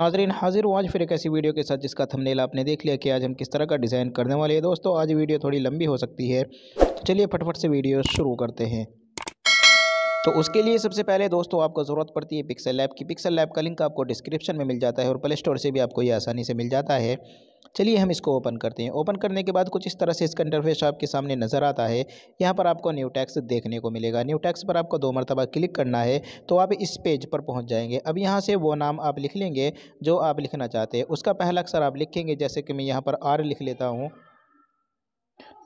नाजरीन हाजिर हूँ आज फिर एक ऐसी वीडियो के साथ जिसका थंबनेल आपने देख लिया कि आज हम किस तरह का डिज़ाइन करने वाले हैं दोस्तों आज वीडियो थोड़ी लंबी हो सकती है तो चलिए फटफट से वीडियो शुरू करते हैं तो उसके लिए सबसे पहले दोस्तों आपको ज़रूरत पड़ती है पिक्सल लैब की पिक्सल लैब का लिंक आपको डिस्क्रिप्शन में मिल जाता है और प्ले स्टोर से भी आपको ये आसानी से मिल जाता है चलिए हम इसको ओपन करते हैं ओपन करने के बाद कुछ इस तरह से इसका इंटरफेस आपके सामने नज़र आता है यहाँ पर आपको न्यू टैक्स देखने को मिलेगा न्यू टैक्स पर आपको दो मरतबा क्लिक करना है तो आप इस पेज पर पहुँच जाएंगे अब यहाँ से वो नाम आप लिख लेंगे जो आप लिखना चाहते हैं उसका पहला अक्सर आप लिखेंगे जैसे कि मैं यहाँ पर आर लिख लेता हूँ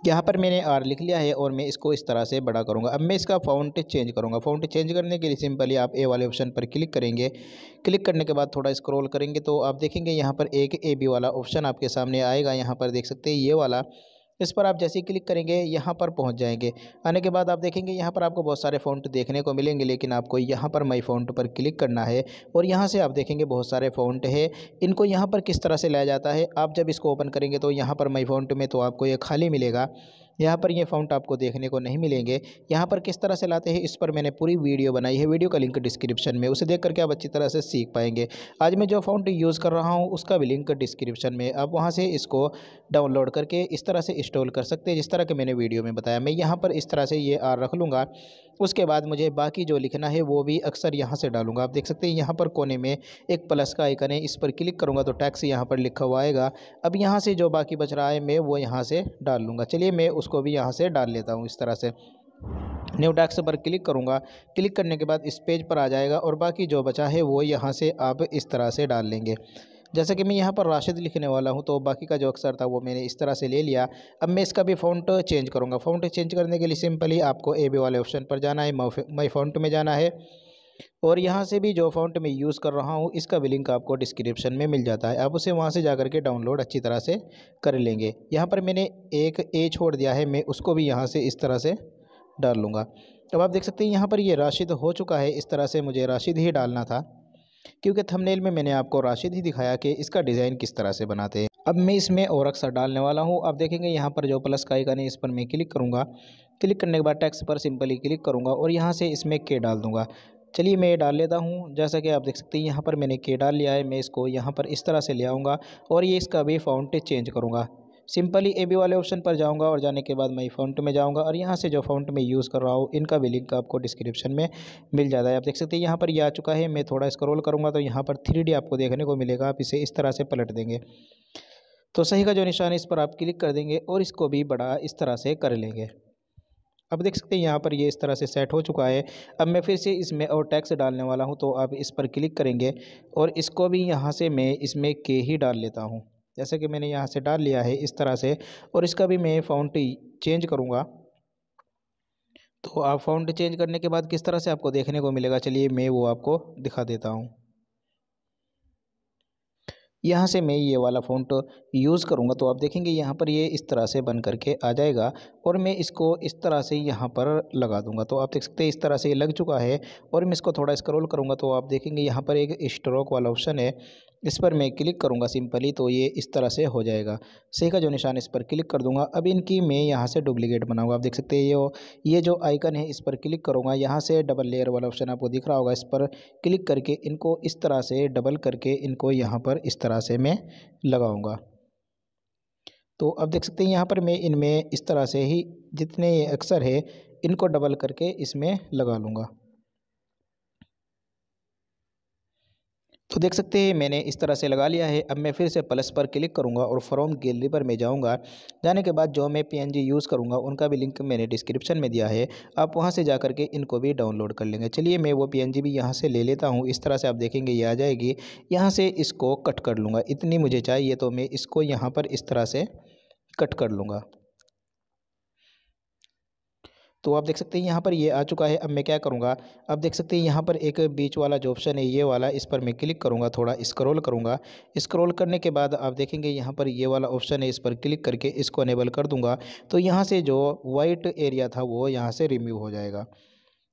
यहाँ पर मैंने आर लिख लिया है और मैं इसको इस तरह से बड़ा करूँगा अब मैं इसका फाउंट चेंज करूँगा फाउंट चेंज करने के लिए सिंपली आप ए वाले ऑप्शन पर क्लिक करेंगे क्लिक करने के बाद थोड़ा स्क्रॉल करेंगे तो आप देखेंगे यहाँ पर एक ए बी वाला ऑप्शन आपके सामने आएगा यहाँ पर देख सकते हैं ये वाला इस पर आप जैसे ही क्लिक करेंगे यहाँ पर पहुँच जाएंगे आने के बाद आप देखेंगे यहाँ पर आपको बहुत सारे फ़ॉन्ट देखने को मिलेंगे लेकिन आपको यहाँ पर माई फ़ॉन्ट पर क्लिक करना है और यहाँ से आप देखेंगे बहुत सारे फ़ॉन्ट है इनको यहाँ पर किस तरह से लाया जाता है आप जब इसको ओपन करेंगे तो यहाँ पर माई फ़ॉन्ट में तो आपको ये खाली मिलेगा यहाँ पर ये फाउंट आपको देखने को नहीं मिलेंगे यहाँ पर किस तरह से लाते हैं इस पर मैंने पूरी वीडियो बनाई है वीडियो का लिंक डिस्क्रिप्शन में उसे देख करके आप अच्छी तरह से सीख पाएंगे आज मैं जो फाउंट यूज़ कर रहा हूँ उसका भी लिंक डिस्क्रिप्शन में आप वहाँ से इसको डाउनलोड करके इस तरह से इंस्टॉल कर सकते हैं जिस तरह के मैंने वीडियो में बताया मैं यहाँ पर इस तरह से ये आर रख लूँगा उसके बाद मुझे बाकी जो लिखना है वो भी अक्सर यहाँ से डालूंगा आप देख सकते हैं यहाँ पर कोने में एक प्लस का आइकन है इस पर क्लिक करूँगा तो टैक्स यहाँ पर लिखा हुआ आएगा अब यहाँ से जो बाकी बच रहा है मैं वो यहाँ से डाल लूँगा चलिए मैं उस उसको भी यहाँ से डाल लेता हूँ इस तरह से न्यू डैक्स पर क्लिक करूँगा क्लिक करने के बाद इस पेज पर आ जाएगा और बाकी जो बचा है वो यहाँ से आप इस तरह से डाल लेंगे जैसे कि मैं यहाँ पर राशिद लिखने वाला हूँ तो बाकी का जो अक्सर था वो मैंने इस तरह से ले लिया अब मैं इसका भी फ़ॉन्ट चेंज करूँगा फ़ॉन्ट चेंज करने के लिए सिंपली आपको ए बी वाले ऑप्शन पर जाना है मई फ़ॉन्ट में जाना है और यहाँ से भी जो फाउंट मैं यूज़ कर रहा हूँ इसका भी लिंक आपको डिस्क्रिप्शन में मिल जाता है आप उसे वहाँ से जा के डाउनलोड अच्छी तरह से कर लेंगे यहाँ पर मैंने एक ए छोड़ दिया है मैं उसको भी यहाँ से इस तरह से डाल लूँगा अब आप देख सकते हैं यहाँ पर ये राशिद हो चुका है इस तरह से मुझे राशिद ही डालना था क्योंकि थंबनेल में मैंने आपको राशिद ही दिखाया कि इसका डिज़ाइन किस तरह से बनाते हैं अब मैं इसमें और अक्सर डालने वाला हूँ आप देखेंगे यहाँ पर जो प्लस का आइकन है इस पर मैं क्लिक करूँगा क्लिक करने के बाद टैक्स पर सिंपली क्लिक करूँगा और यहाँ से इसमें के डाल दूँगा चलिए मैं ये डाल लेता हूँ जैसा कि आप देख सकते हैं यहाँ पर मैंने के डाल लिया है मैं इसको यहाँ पर इस तरह से ले आऊँगा और ये इसका भी फाउंट चेंज करूँगा सिंपली ए बी वाले ऑप्शन पर जाऊंगा और जाने के बाद मैं फाउंट में जाऊंगा और यहाँ से जो फाउंट में यूज़ कर रहा हूँ इनका भी लिंक आपको डिस्क्रिप्शन में मिल जाता है आप देख सकते हैं यहाँ पर ये यह आ चुका है मैं थोड़ा स्क्रॉल करूँगा तो यहाँ पर थ्री आपको देखने को मिलेगा आप इसे इस तरह से पलट देंगे तो सही का जो निशान है इस पर आप क्लिक कर देंगे और इसको भी बड़ा इस तरह से कर लेंगे अब देख सकते हैं यहाँ पर ये इस तरह से सेट हो चुका है अब मैं फिर से इसमें और टैक्स डालने वाला हूँ तो आप इस पर क्लिक करेंगे और इसको भी यहाँ से मैं इसमें के ही डाल लेता हूँ जैसे कि मैंने यहाँ से डाल लिया है इस तरह से और इसका भी मैं फाउंड चेंज करूँगा तो आप फाउंड चेंज करने के बाद किस तरह से आपको देखने को मिलेगा चलिए मैं वो आपको दिखा देता हूँ यहाँ से मैं ये वाला फ़ोन यूज़ करूँगा तो आप देखेंगे यहाँ पर ये इस तरह से बन करके आ जाएगा और मैं इसको इस तरह से यहाँ पर लगा दूँगा तो आप देख सकते हैं इस तरह से ये लग चुका है और मैं इसको थोड़ा स्क्रोल करूँगा तो आप देखेंगे यहाँ पर एक स्ट्रोक वाला ऑप्शन है इस पर मैं क्लिक करूँगा सिंपली तो ये इस तरह से हो जाएगा सही का जो निशान इस पर क्लिक कर दूँगा अब इनकी मैं यहाँ से डुप्लीकेट बनाऊँगा आप देख सकते हैं ये ये जो आइकन है इस पर क्लिक करूँगा यहाँ से डबल लेयर वाला ऑप्शन आपको दिख रहा होगा इस पर क्लिक करके इनको इस तरह से डबल करके इनको यहाँ पर इस तरह से मैं लगाऊँगा तो अब देख सकते हैं यहाँ पर मैं इनमें इस तरह से ही जितने ये अक्सर है इनको डबल करके इसमें लगा लूँगा तो देख सकते हैं मैंने इस तरह से लगा लिया है अब मैं फिर से प्लस पर क्लिक करूंगा और फ्रॉम गैलरी पर मैं जाऊंगा जाने के बाद जो मैं पीएनजी यूज़ करूंगा उनका भी लिंक मैंने डिस्क्रिप्शन में दिया है आप वहां से जा कर के इनको भी डाउनलोड कर लेंगे चलिए मैं वो पीएनजी भी यहां से ले लेता हूं इस तरह से आप देखेंगे ये आ जाएगी यहाँ से इसको कट कर लूँगा इतनी मुझे चाहिए तो मैं इसको यहाँ पर इस तरह से कट कर लूँगा तो आप देख सकते हैं यहाँ पर ये आ चुका है अब मैं क्या करूँगा अब देख सकते हैं यहाँ पर एक बीच वाला जो ऑप्शन है ये वाला इस पर मैं क्लिक करूँगा थोड़ा इस्क्रोल करूँगा इस्क्रोल करने के बाद आप देखेंगे यहाँ पर ये वाला ऑप्शन है इस पर क्लिक करके इसको अनेबल कर दूँगा तो यहाँ से जो वाइट एरिया था वो यहाँ से रिम्यू हो जाएगा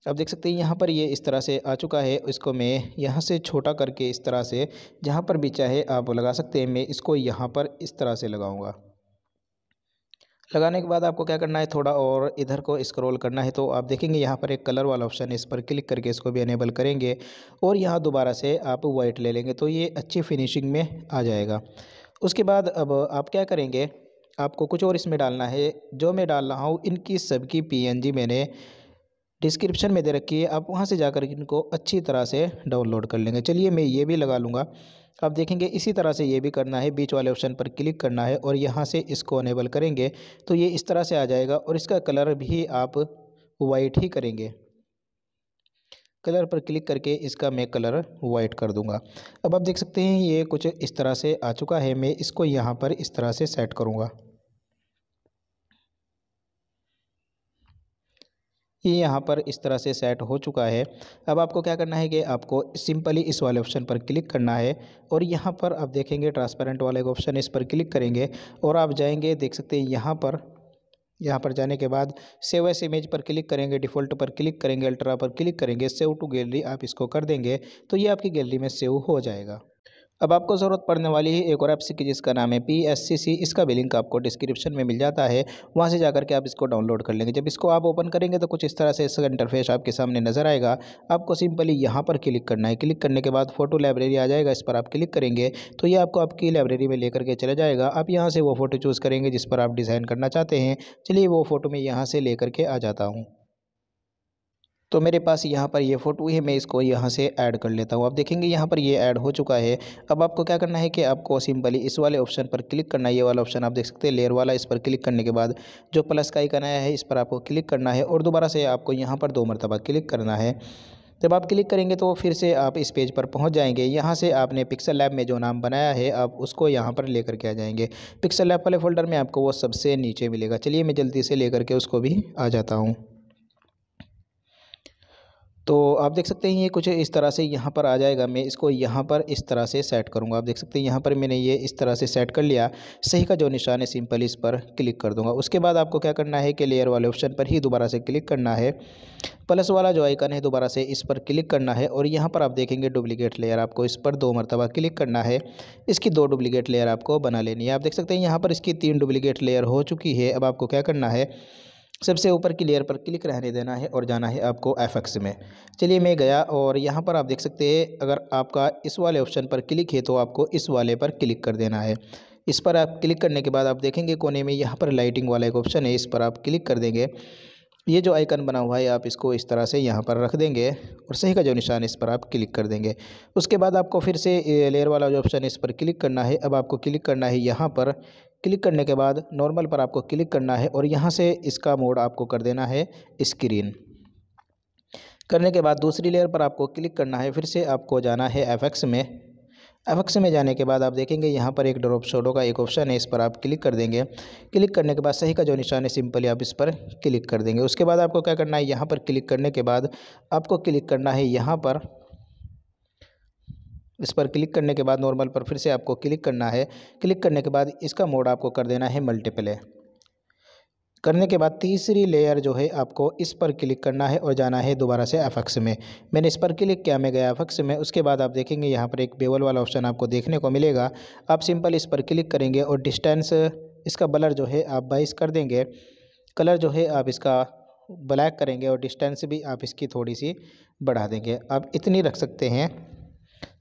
अब देख सकते हैं यहाँ पर ये इस तरह से आ चुका है इसको मैं यहाँ से छोटा करके इस तरह से जहाँ पर भी चाहे आप लगा सकते हैं मैं इसको यहाँ पर इस तरह से लगाऊंगा लगाने के बाद आपको क्या करना है थोड़ा और इधर को स्क्रॉल करना है तो आप देखेंगे यहाँ पर एक कलर वाला ऑप्शन है इस पर क्लिक करके इसको भी अनेबल करेंगे और यहाँ दोबारा से आप वाइट ले लेंगे तो ये अच्छी फिनिशिंग में आ जाएगा उसके बाद अब आप क्या करेंगे आपको कुछ और इसमें डालना है जो मैं डाल रहा हूँ इनकी सबकी जी मैंने डिस्क्रिप्शन में दे रखी है आप वहाँ से जाकर इनको अच्छी तरह से डाउनलोड कर लेंगे चलिए मैं ये भी लगा लूँगा तो आप देखेंगे इसी तरह से ये भी करना है बीच वाले ऑप्शन पर क्लिक करना है और यहाँ से इसको अनेबल करेंगे तो ये इस तरह से आ जाएगा और इसका कलर भी आप वाइट ही करेंगे कलर पर क्लिक करके इसका मैं कलर वाइट कर दूंगा अब आप देख सकते हैं ये कुछ इस तरह से आ चुका है मैं इसको यहाँ पर इस तरह से सेट करूँगा ये यहाँ पर इस तरह से सेट हो चुका है अब आपको क्या करना है कि आपको सिंपली इस वाले ऑप्शन पर क्लिक करना है और यहाँ पर आप देखेंगे ट्रांसपेरेंट वाले ऑप्शन इस पर क्लिक करेंगे और आप जाएंगे देख सकते हैं यहाँ पर यहाँ पर जाने के बाद सेव एस इमेज पर क्लिक करेंगे डिफ़ॉल्ट पर क्लिक करेंगे अल्ट्रा पर क्लिक करेंगे सेव टू गैलरी आप इसको कर देंगे तो ये आपकी गैलरी में सेव हो जाएगा अब आपको ज़रूरत पड़ने वाली है एक और ऐप्स की जिसका नाम है पी एस सी सी इसका भी लिंक आपको डिस्क्रिप्शन में मिल जाता है वहाँ से जाकर के आप इसको डाउनलोड कर लेंगे जब इसको आप ओपन करेंगे तो कुछ इस तरह से इसका इंटरफेस आपके सामने नज़र आएगा आपको सिंपली यहाँ पर क्लिक करना है क्लिक करने के बाद फोटो लाइब्रेरी आ जाएगा इस पर आप क्लिक करेंगे तो ये आपको आपकी लाइब्रेरी में लेकर के चला जाएगा आप यहाँ से वो फ़ोटो चूज़ करेंगे जिस पर आप डिज़ाइन करना चाहते हैं चलिए वो फ़ोटो मैं यहाँ से ले करके आ जाता हूँ तो मेरे पास यहाँ पर ये फ़ोटो है मैं इसको यहाँ से ऐड कर लेता हूँ आप देखेंगे यहाँ पर ये ऐड हो चुका है अब आपको क्या करना है कि आपको सिंपली इस वाले ऑप्शन पर क्लिक करना है ये वाला ऑप्शन आप देख सकते हैं लेयर वाला इस पर क्लिक करने के बाद जो प्लस का ही आया है इस पर आपको क्लिक करना है और दोबारा से आपको यहाँ पर दो मरतबा क्लिक करना है जब आप क्लिक करेंगे तो फिर से आप इस पेज पर पहुंच जाएंगे यहाँ से आपने पिक्सल लैब में जो नाम बनाया है आप उसको यहाँ पर लेकर के आ जाएंगे पिक्सल लैब वाले फोल्डर में आपको वो सबसे नीचे मिलेगा चलिए मैं जल्दी से लेकर के उसको भी आ जाता हूँ तो आप देख सकते हैं ये कुछ इस तरह से यहाँ पर आ जाएगा मैं इसको यहाँ पर इस तरह से सेट करूँगा आप देख सकते हैं यहाँ पर मैंने ये इस तरह से सेट कर लिया सही का जो निशान है सिंपल इस पर क्लिक कर दूँगा उसके बाद आपको क्या करना है कि लेयर वाले ऑप्शन पर ही दोबारा से क्लिक करना है प्लस वाला जो आइकन है दोबारा से इस पर क्लिक करना है और यहाँ पर आप देखेंगे डुप्लीकेट लेयर आपको इस पर दो मरतबा क्लिक करना है इसकी दो डुप्लीकेट लेयर आपको बना लेनी है आप देख सकते हैं यहाँ पर इसकी तीन डुप्लीकेट लेयर हो चुकी है अब आपको क्या करना है सबसे ऊपर की लेयर पर क्लिक रहने देना है और जाना है आपको एफ में चलिए मैं गया और यहाँ पर आप देख सकते हैं अगर आपका इस वाले ऑप्शन पर क्लिक है तो आपको इस वाले पर क्लिक कर देना है इस पर आप क्लिक करने के बाद आप देखेंगे कोने में यहाँ पर लाइटिंग वाला एक ऑप्शन है इस पर आप क्लिक कर देंगे ये जो आइकन बना हुआ है आप इसको इस तरह से यहाँ पर रख देंगे और सही का जो निशान इस पर आप क्लिक कर देंगे उसके बाद आपको फिर से लेयर वाला जो ऑप्शन है इस पर क्लिक करना है अब आपको क्लिक करना है यहाँ पर क्लिक करने के बाद नॉर्मल पर आपको क्लिक करना है और यहाँ से इसका मोड आपको कर देना है स्क्रीन करने के बाद दूसरी लेयर पर आपको क्लिक करना है फिर से आपको जाना है एफ में एफ में जाने के बाद आप देखेंगे यहाँ पर एक ड्रॉप शोडो का एक ऑप्शन है इस पर आप क्लिक कर देंगे क्लिक करने के बाद सही का जो निशान है सिंपली आप इस पर क्लिक कर देंगे उसके बाद आपको क्या करना है यहाँ पर क्लिक करने के बाद आपको क्लिक करना है यहाँ पर इस पर क्लिक करने के बाद नॉर्मल पर फिर से आपको क्लिक करना है क्लिक करने के बाद इसका मोड आपको कर देना है मल्टीप्ले करने के बाद तीसरी लेयर जो है आपको इस पर क्लिक करना है और जाना है दोबारा से एफक्स में मैंने इस पर क्लिक किया मैं गया एफक्स में उसके बाद आप देखेंगे यहाँ पर एक बेवल वाला ऑप्शन आपको देखने को मिलेगा आप सिंपल इस पर क्लिक करेंगे और डिस्टेंस इसका बलर जो है आप बाइस कर देंगे कलर जो है आप इसका ब्लैक करेंगे और डिस्टेंस भी आप इसकी थोड़ी सी बढ़ा देंगे आप इतनी रख सकते हैं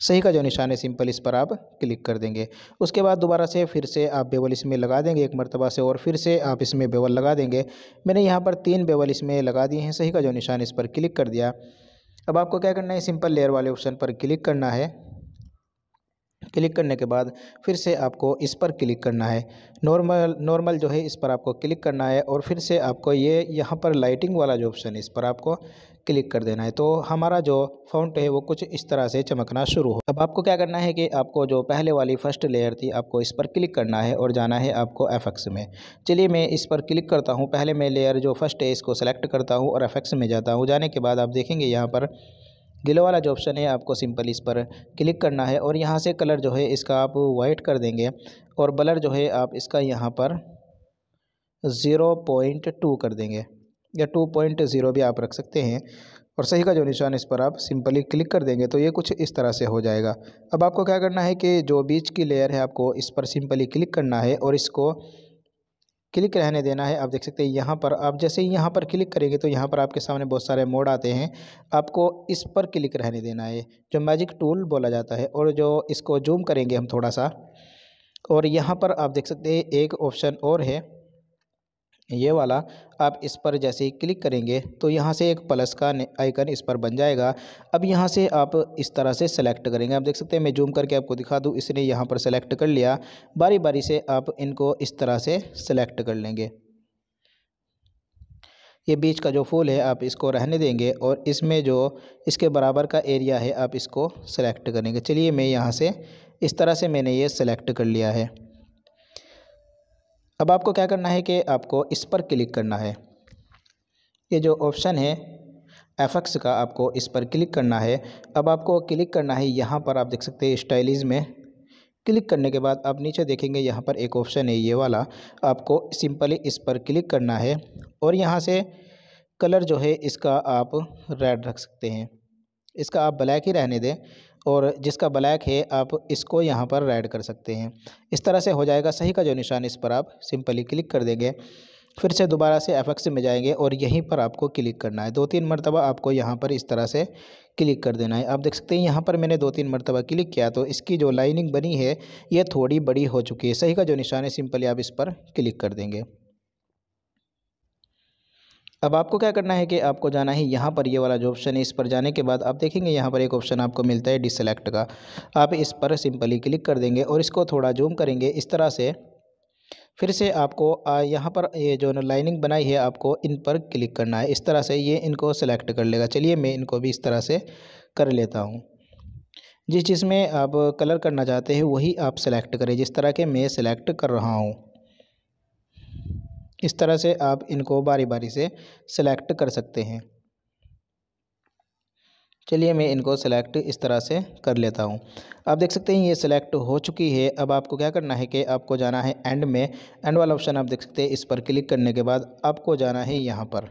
सही का जो निशान है सिंपल इस पर आप क्लिक कर देंगे उसके बाद दोबारा से फिर से आप बेवल इसमें लगा देंगे एक मरतबा से और फिर से आप इसमें बेवल लगा देंगे मैंने यहाँ पर तीन बेवल इसमें लगा दिए हैं सही का जो निशान इस पर क्लिक कर दिया अब आपको क्या करना है सिंपल लेयर वाले ऑप्शन पर क्लिक करना है क्लिक करने के बाद फिर से आपको इस पर क्लिक करना है नॉर्मल नॉर्मल जो है इस पर आपको क्लिक करना है और फिर से आपको ये यहाँ पर लाइटिंग वाला जो ऑप्शन है इस पर आपको क्लिक कर देना है तो हमारा जो फाउंट है वो कुछ इस तरह से चमकना शुरू हो अब आपको क्या करना है कि आपको जो पहले वाली फर्स्ट लेयर थी आपको इस पर क्लिक करना है और जाना है आपको एफ़ेक्स में चलिए मैं इस पर क्लिक करता हूँ पहले मैं लेयर जो फर्स्ट है इसको सेलेक्ट करता हूँ और एफ़ेक्स में जाता हूँ जाने के बाद आप देखेंगे यहाँ पर गिलो वाला जो ऑप्शन है आपको सिंपली इस पर क्लिक करना है और यहाँ से कलर जो है इसका आप वाइट कर देंगे और बलर जो है आप इसका यहाँ पर ज़ीरो पॉइंट टू कर देंगे या टू पॉइंट ज़ीरो भी आप रख सकते हैं और सही का जो निशान इस पर आप सिंपली क्लिक कर देंगे तो ये कुछ इस तरह से हो जाएगा अब आपको क्या करना है कि जो बीच की लेयर है आपको इस पर सिंपली क्लिक करना है और इसको क्लिक रहने देना है आप देख सकते हैं यहाँ पर आप जैसे ही यहाँ पर क्लिक करेंगे तो यहाँ पर आपके सामने बहुत सारे मोड आते हैं आपको इस पर क्लिक रहने देना है जो मैजिक टूल बोला जाता है और जो इसको जूम करेंगे हम थोड़ा सा और यहाँ पर आप देख सकते हैं एक ऑप्शन और है ये वाला आप इस पर जैसे ही क्लिक करेंगे तो यहाँ से एक प्लस का आइकन इस पर बन जाएगा अब यहाँ से आप इस तरह से सेलेक्ट करेंगे आप देख सकते हैं मैं जूम करके आपको दिखा दूँ इसने यहाँ पर सेलेक्ट कर लिया बारी बारी से आप इनको इस तरह से सेलेक्ट कर लेंगे ये बीच का जो फूल है आप इसको रहने देंगे और इसमें जो इसके बराबर का एरिया है आप इसको सेलेक्ट करेंगे चलिए मैं यहाँ से इस तरह से मैंने ये सेलेक्ट कर लिया है अब आपको क्या करना है कि आपको इस पर क्लिक करना है ये जो ऑप्शन है एफ एक्स का आपको इस पर क्लिक करना है अब आपको क्लिक करना है यहाँ पर आप देख सकते हैं स्टाइलिज में क्लिक करने के बाद आप नीचे देखेंगे यहाँ पर एक ऑप्शन है ये वाला आपको सिंपली इस पर क्लिक करना है और यहाँ से कलर जो है इसका आप रेड रख सकते हैं इसका आप ब्लैक ही रहने दें और जिसका ब्लैक है आप इसको यहाँ पर रेड कर सकते हैं इस तरह से हो जाएगा सही का जो निशान इस पर आप सिंपली क्लिक कर देंगे फिर से दोबारा से एफ में जाएंगे और यहीं पर आपको क्लिक करना है दो तीन मरतबा आपको यहाँ पर इस तरह से क्लिक कर देना है आप देख सकते हैं यहाँ पर मैंने दो तीन मरतबा क्लिक किया तो इसकी जो लाइनिंग बनी है ये थोड़ी बड़ी हो चुकी है सही का जो निशान है सिंपली आप इस पर क्लिक कर देंगे अब आपको क्या करना है कि आपको जाना है यहाँ पर ये वाला जो ऑप्शन है इस पर जाने के बाद आप देखेंगे यहाँ पर एक ऑप्शन आपको मिलता है डिसलेक्ट का आप इस पर सिंपली क्लिक कर देंगे और इसको थोड़ा जूम करेंगे इस तरह से फिर से आपको यहाँ पर ये जो लाइनिंग बनाई है आपको इन पर क्लिक करना है इस तरह से ये इनको सेलेक्ट कर लेगा चलिए मैं इनको भी इस तरह से कर लेता हूँ जिस जिसमें आप कलर करना चाहते हैं वही आप सेलेक्ट करें जिस तरह के मैं सेलेक्ट कर रहा हूँ इस तरह से आप इनको बारी बारी से सिलेक्ट कर सकते हैं चलिए मैं इनको सेलेक्ट इस तरह से कर लेता हूँ आप देख सकते हैं ये सिलेक्ट हो चुकी है अब आपको क्या करना है कि आपको जाना है एंड में एंड वाला ऑप्शन आप देख सकते हैं इस पर क्लिक करने के बाद आपको जाना है यहाँ पर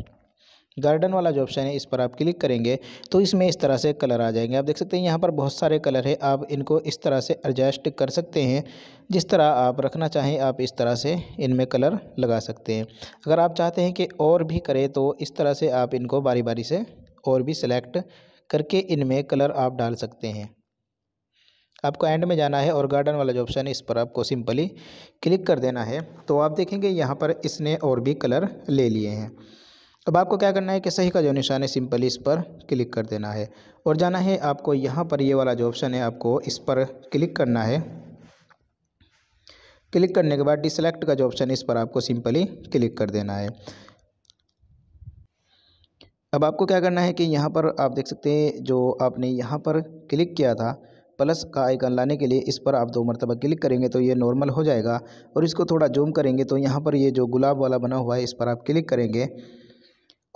गार्डन वाला जो ऑप्शन है इस पर आप क्लिक करेंगे तो इसमें इस तरह से कलर आ जाएंगे आप देख सकते हैं यहाँ पर बहुत सारे कलर है आप इनको इस तरह से एडजस्ट कर सकते हैं जिस तरह आप रखना चाहें आप इस तरह से इनमें कलर लगा सकते हैं अगर आप चाहते हैं कि और भी करें तो इस तरह से आप इनको बारी बारी से और भी सिलेक्ट करके इनमें कलर आप डाल सकते हैं आपको एंड में जाना है और गार्डन वाला जो ऑप्शन है इस पर आपको सिंपली क्लिक कर देना है तो आप देखेंगे यहाँ पर इसने और भी कलर ले लिए हैं अब आपको क्या करना है कि सही का जो निशान है सिंपली इस पर क्लिक कर देना है और जाना है आपको यहाँ पर ये वाला जो ऑप्शन है आपको इस पर क्लिक करना है क्लिक करने के बाद डिसलेक्ट का जो ऑप्शन है इस पर आपको सिंपली क्लिक कर देना है अब आपको क्या करना है कि यहाँ पर आप देख सकते हैं जो आपने यहाँ पर क्लिक किया था प्लस का आइकन लाने के लिए इस पर आप दो मरतबा क्लिक करेंगे तो ये नॉर्मल हो जाएगा और इसको थोड़ा जूम करेंगे तो यहाँ पर ये जो गुलाब वाला बना हुआ है इस पर आप क्लिक करेंगे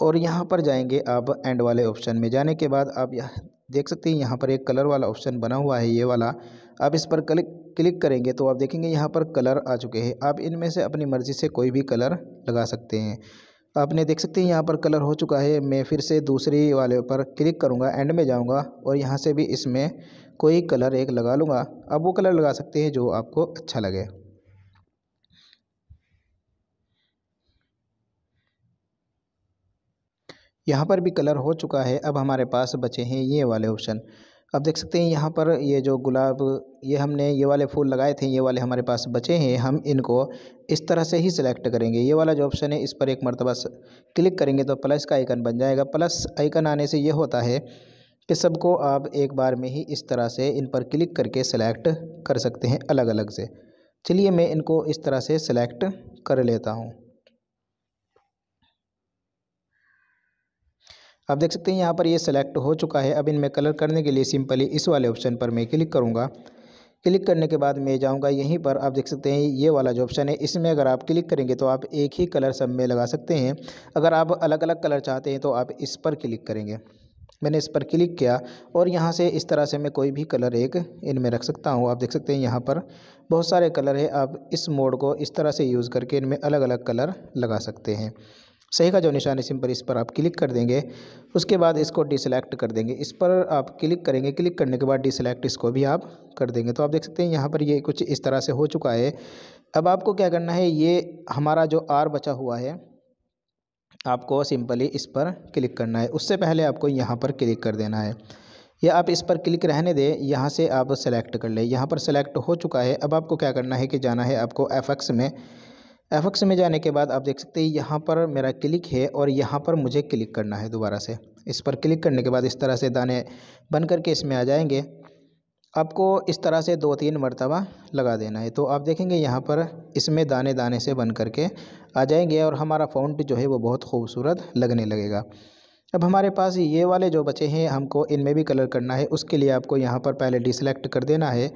और यहाँ पर जाएंगे आप एंड वाले ऑप्शन में जाने के बाद आप यह देख सकते हैं यहाँ पर एक कलर वाला ऑप्शन बना हुआ है ये वाला आप इस पर क्लिक क्लिक करेंगे तो आप देखेंगे यहाँ पर कलर आ चुके हैं आप इनमें से अपनी मर्ज़ी से कोई भी कलर लगा सकते हैं आपने देख सकते हैं यहाँ पर कलर हो चुका है मैं फिर से दूसरी वाले पर क्लिक करूँगा एंड में जाऊँगा और यहाँ से भी इसमें कोई कलर एक लगा लूँगा आप वो कलर लगा सकते हैं जो आपको अच्छा लगे यहाँ पर भी कलर हो चुका है अब हमारे पास बचे हैं ये वाले ऑप्शन अब देख सकते हैं यहाँ पर ये जो गुलाब ये हमने ये वाले फूल लगाए थे ये वाले हमारे पास बचे हैं हम इनको इस तरह से ही सिलेक्ट करेंगे ये वाला जो ऑप्शन है इस पर एक मरतबा क्लिक करेंगे तो प्लस का आइकन बन जाएगा प्लस आइकन आने से ये होता है कि सबको आप एक बार में ही इस तरह से इन पर क्लिक करके सिलेक्ट कर सकते हैं अलग अलग से चलिए मैं इनको इस तरह से सिलेक्ट कर लेता हूँ आप देख सकते हैं यहाँ पर ये सेलेक्ट हो चुका है अब इनमें कलर करने के लिए सिंपली इस वाले ऑप्शन पर मैं क्लिक करूँगा क्लिक करने के बाद मैं जाऊँगा यहीं पर आप देख सकते हैं ये वाला जो ऑप्शन है इसमें अगर आप क्लिक करेंगे तो आप एक ही कलर सब में लगा सकते हैं अगर आप अलग अलग कलर चाहते हैं तो आप इस पर क्लिक करेंगे मैंने इस पर क्लिक किया और यहाँ से इस तरह से मैं कोई भी कलर एक इनमें रख सकता हूँ आप देख सकते हैं यहाँ पर बहुत सारे कलर है आप इस मोड को इस तरह से यूज़ करके इनमें अलग अलग कलर लगा सकते हैं सही का जो निशान है सिंपल इस पर आप क्लिक कर देंगे उसके बाद इसको डिसलेक्ट कर देंगे इस पर आप क्लिक करेंगे क्लिक करने के बाद डिसलेक्ट इसको भी आप कर देंगे तो आप देख सकते हैं यहाँ पर ये कुछ इस तरह से हो चुका है अब आपको क्या करना है ये हमारा जो आर बचा हुआ है आपको सिंपली इस पर क्लिक करना है उससे पहले आपको यहाँ पर क्लिक कर देना है या आप इस पर क्लिक रहने दें यहाँ से आप सेलेक्ट कर लें यहाँ पर सेलेक्ट हो चुका है अब आपको क्या करना है कि जाना है आपको एफ में एफ में जाने के बाद आप देख सकते हैं यहाँ पर मेरा क्लिक है और यहाँ पर मुझे क्लिक करना है दोबारा से इस पर क्लिक करने के बाद इस तरह से दाने बन करके इसमें आ जाएंगे आपको इस तरह से दो तीन मरतबा लगा देना है तो आप देखेंगे यहाँ पर इसमें दाने दाने से बन करके आ जाएंगे और हमारा फ़ॉन्ट जो है वो बहुत खूबसूरत लगने लगेगा अब हमारे पास ये वाले जो बचे हैं हमको इनमें भी कलर करना है उसके लिए आपको यहाँ पर पहले डिसलेक्ट कर देना है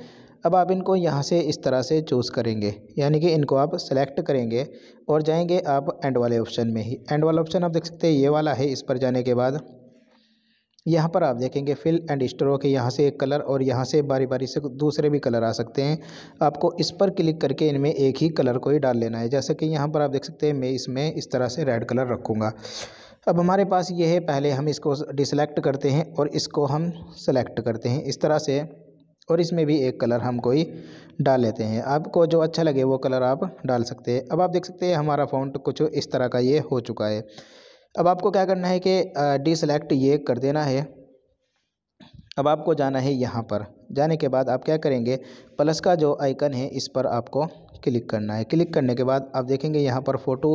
अब आप इनको यहाँ से इस तरह से चूज़ करेंगे यानी कि इनको आप सेलेक्ट करेंगे और जाएंगे आप एंड वाले ऑप्शन में ही एंड वाला ऑप्शन आप देख सकते हैं ये वाला है इस पर जाने के बाद यहाँ पर आप देखेंगे फिल एंड स्ट्रोक के यहाँ से एक कलर और यहाँ से बारी बारी से दूसरे भी कलर आ सकते हैं आपको इस पर क्लिक करके इनमें एक ही कलर को ही डाल लेना है जैसे कि यहाँ पर आप देख सकते हैं मैं इसमें इस तरह से रेड कलर रखूँगा अब हमारे पास ये है पहले हम इसको डिसलेक्ट करते हैं और इसको हम सेलेक्ट करते हैं इस तरह से और इसमें भी एक कलर हम कोई डाल लेते हैं आपको जो अच्छा लगे वो कलर आप डाल सकते हैं अब आप देख सकते हैं हमारा फ़ॉन्ट कुछ इस तरह का ये हो चुका है अब आपको क्या करना है कि डिसलेक्ट ये कर देना है अब आपको जाना है यहाँ पर जाने के बाद आप क्या करेंगे प्लस का जो आइकन है इस पर आपको क्लिक करना है क्लिक करने के बाद आप देखेंगे यहाँ पर फ़ोटो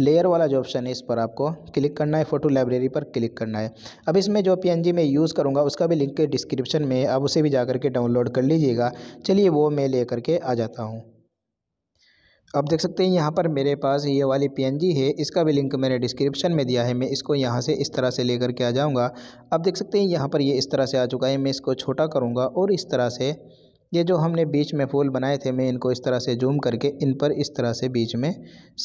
लेयर वाला जो ऑप्शन है इस पर आपको क्लिक करना है फ़ोटो लाइब्रेरी पर क्लिक करना है अब इसमें जो पी मैं यूज़ करूँगा उसका भी लिंक डिस्क्रिप्शन में आप उसे भी जा करके डाउनलोड कर लीजिएगा चलिए वो मैं ले करके आ जाता हूँ आप देख सकते हैं यहाँ पर मेरे पास ये वाली पीएनजी है इसका भी लिंक मैंने डिस्क्रिप्शन में दिया है मैं इसको यहाँ से इस तरह से लेकर के आ जाऊँगा आप देख सकते हैं यहाँ पर ये इस तरह से आ चुका है मैं इसको छोटा करूँगा और इस तरह से ये जो हमने बीच में फूल बनाए थे मैं इनको इस तरह से जूम करके इन पर इस तरह से बीच में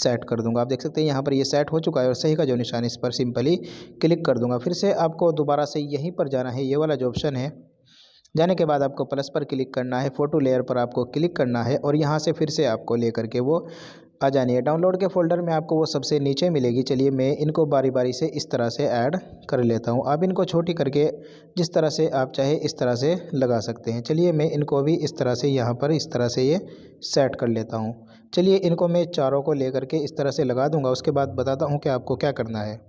सेट कर दूंगा आप देख सकते हैं यहाँ पर ये सेट हो चुका है और सही का जो निशान इस पर सिंपली क्लिक कर दूंगा फिर से आपको दोबारा से यहीं पर जाना है ये वाला जो ऑप्शन है जाने के बाद आपको प्लस पर क्लिक करना है फ़ोटो लेयर पर आपको क्लिक करना है और यहाँ से फिर से आपको ले करके वो आ जानी है डाउनलोड के फोल्डर में आपको वो सबसे नीचे मिलेगी चलिए मैं इनको बारी बारी से इस तरह से ऐड कर लेता हूँ आप इनको छोटी करके जिस तरह से आप चाहे इस तरह से लगा सकते हैं चलिए मैं इनको भी इस तरह से यहाँ पर इस तरह से ये सेट कर लेता हूँ चलिए इनको मैं चारों को ले करके इस तरह से लगा दूँगा उसके बाद बताता हूँ कि आपको क्या करना है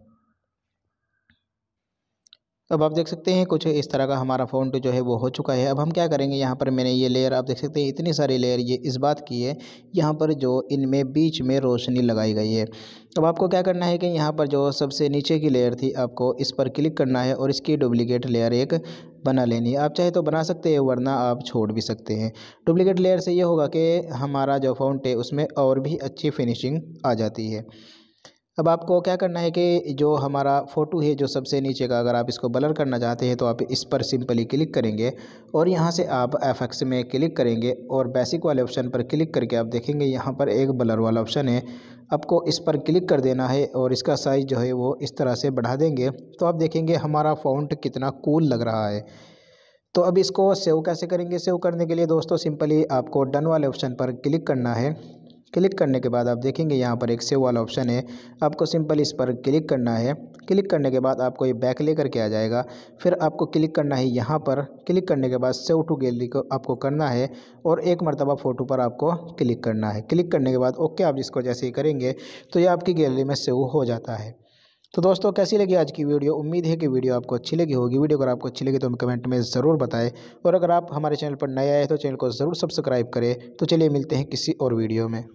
तो अब आप देख सकते हैं कुछ इस तरह का हमारा फ़ॉन्ट जो है वो हो चुका है अब हम क्या करेंगे यहाँ पर मैंने ये लेयर आप देख सकते हैं इतनी सारी लेयर ये इस बात की है यहाँ पर जो इनमें बीच में रोशनी लगाई गई है अब आपको क्या करना है कि यहाँ पर जो सबसे नीचे की लेयर थी आपको इस पर क्लिक करना है और इसकी डुप्लिकेट लेयर एक बना लेनी है आप चाहे तो बना सकते हैं वरना आप छोड़ भी सकते हैं डुप्लिकेट लेयर से ये होगा कि हमारा जो फ़ॉन्ट है उसमें और भी अच्छी फिनिशिंग आ जाती है अब आपको क्या करना है कि जो हमारा फ़ोटो है जो सबसे नीचे का अगर आप इसको ब्लर करना चाहते हैं तो आप इस पर सिंपली क्लिक करेंगे और यहाँ से आप एफ में क्लिक करेंगे और बेसिक वाले ऑप्शन पर क्लिक करके आप देखेंगे यहाँ पर एक ब्लर वाला ऑप्शन है आपको इस पर क्लिक कर देना है और इसका साइज़ जो है वो इस तरह से बढ़ा देंगे तो आप देखेंगे हमारा फ़ॉन्ट कितना कूल लग रहा है तो अब इसको सेव कैसे करेंगे सेव करने के लिए दोस्तों सिंपली आपको डन वाले ऑप्शन पर क्लिक करना है क्लिक करने के बाद आप देखेंगे यहाँ पर एक सेव वाला ऑप्शन है आपको सिंपल इस पर क्लिक करना है क्लिक करने के बाद आपको ये बैक ले करके आ जाएगा फिर आपको क्लिक करना है यहाँ पर क्लिक करने के बाद सेव टू गैलरी को आपको करना है और एक मरतबा फ़ोटो पर आपको क्लिक करना है क्लिक करने के बाद ओके आप इसको जैसे ही करेंगे तो ये आपकी गैलरी में सेव हो जाता है तो दोस्तों कैसी लगी आज की वीडियो उम्मीद है कि वीडियो आपको अच्छी लगी होगी वीडियो अगर आपको अच्छी लगी तो हमें कमेंट में ज़रूर बताएं और अगर आप हमारे चैनल पर नए आए तो चैनल को ज़रूर सब्सक्राइब करें तो चलिए मिलते हैं किसी और वीडियो में